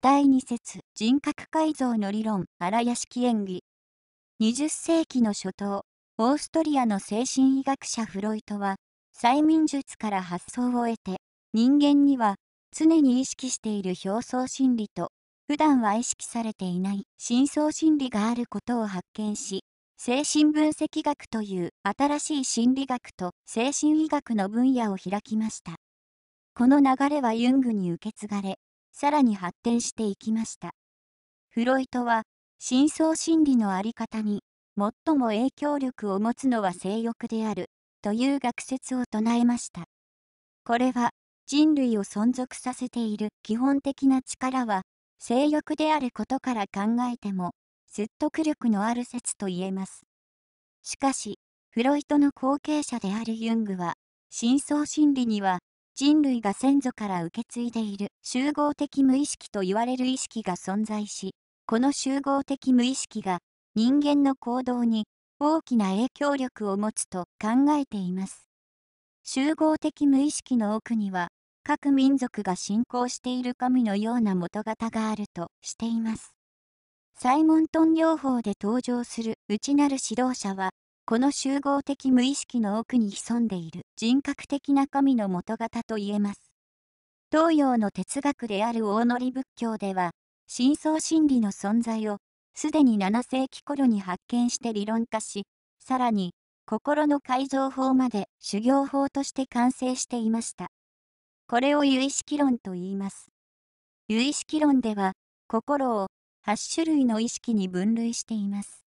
第2節人格改造の理論荒屋敷演技20世紀の初頭オーストリアの精神医学者フロイトは催眠術から発想を得て人間には常に意識している表層心理と普段は意識されていない深層心理があることを発見し精神分析学という新しい心理学と精神医学の分野を開きましたこの流れはユングに受け継がれさらに発展していきました。フロイトは、深層心理のあり方に、最も影響力を持つのは性欲である、という学説を唱えました。これは、人類を存続させている基本的な力は、性欲であることから考えても、説得力のある説と言えます。しかし、フロイトの後継者であるユングは、深層心理には人類が先祖から受け継いでいる集合的無意識と言われる意識が存在し、この集合的無意識が人間の行動に大きな影響力を持つと考えています。集合的無意識の奥には、各民族が信仰している神のような元型があるとしています。サイモントン療法で登場する内なる指導者は、この集合的無意識の奥に潜んでいる人格的な神の元型と言えます。東洋の哲学である大乗仏教では、深層心理の存在をすでに7世紀頃に発見して理論化し、さらに心の改造法まで修行法として完成していました。これを有意識論と言います。有意識論では、心を8種類の意識に分類しています。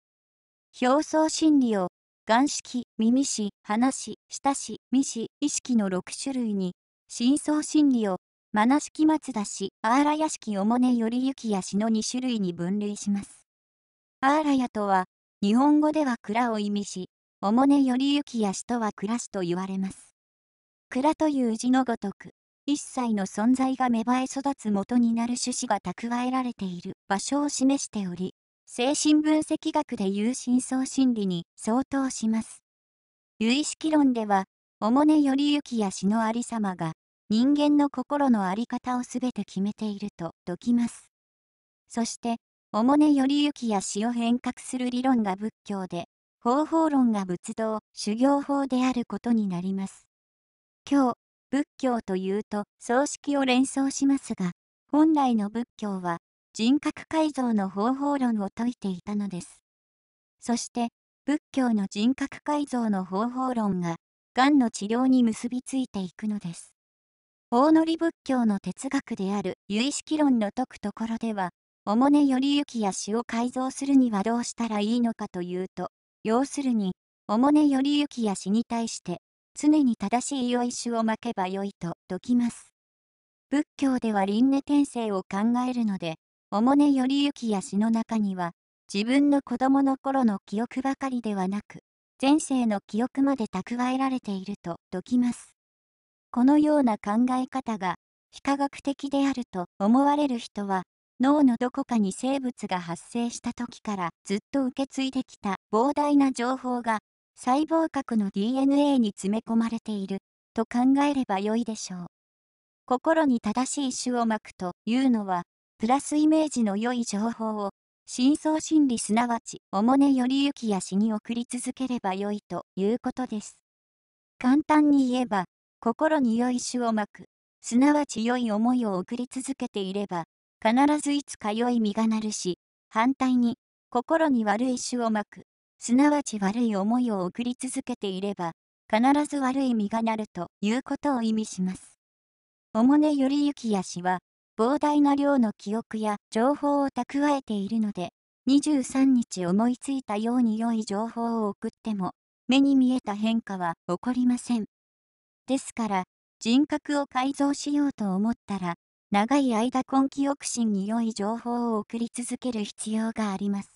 表層心理を眼識、耳し、話し、舌し、未し、意識の6種類に、深層心理を、まなしき松田氏、あーらや式おもねよりゆきやしの2種類に分類します。あーらやとは、日本語では蔵を意味し、おもねよりゆきやしとは暮らしと言われます。蔵という字のごとく、一切の存在が芽生え育つ元になる種子が蓄えられている場所を示しており、精神分析学でいう深層心理に相当します。有意識論では、おもねよりゆきや死のありさまが、人間の心の在り方をすべて決めていると説きます。そして、おもねよりゆきや死を変革する理論が仏教で、方法論が仏道、修行法であることになります。今日、仏教というと、葬式を連想しますが、本来の仏教は、人格改造の方法論を説いていたのです。そして仏教の人格改造の方法論ががんの治療に結びついていくのです。大乗仏教の哲学である有意識論の説くところでは、おもねよりきや死を改造するにはどうしたらいいのかというと、要するに、おもねよりきや死に対して、常に正しい良い種をまけばよいと説きます。仏教では輪廻転生を考えるので、おもねよりゆきや詩の中には、自分の子供の頃の記憶ばかりではなく、前世の記憶まで蓄えられていると説きます。このような考え方が、非科学的であると思われる人は、脳のどこかに生物が発生した時からずっと受け継いできた膨大な情報が、細胞核の DNA に詰め込まれていると考えればよいでしょう。心に正しい種をまくというのは、プラスイメージの良い情報を、深層心理すなわち、おもねよりゆきやしに送り続ければ良いということです。簡単に言えば、心に良い種をまく、すなわち良い思いを送り続けていれば、必ずいつか良い実がなるし、反対に、心に悪い種をまく、すなわち悪い思いを送り続けていれば、必ず悪い実がなるということを意味します。おもねよりゆきやしは、膨大な量の記憶や情報を蓄えているので、23日思いついたように良い情報を送っても、目に見えた変化は起こりません。ですから、人格を改造しようと思ったら、長い間根気抑止に良い情報を送り続ける必要があります。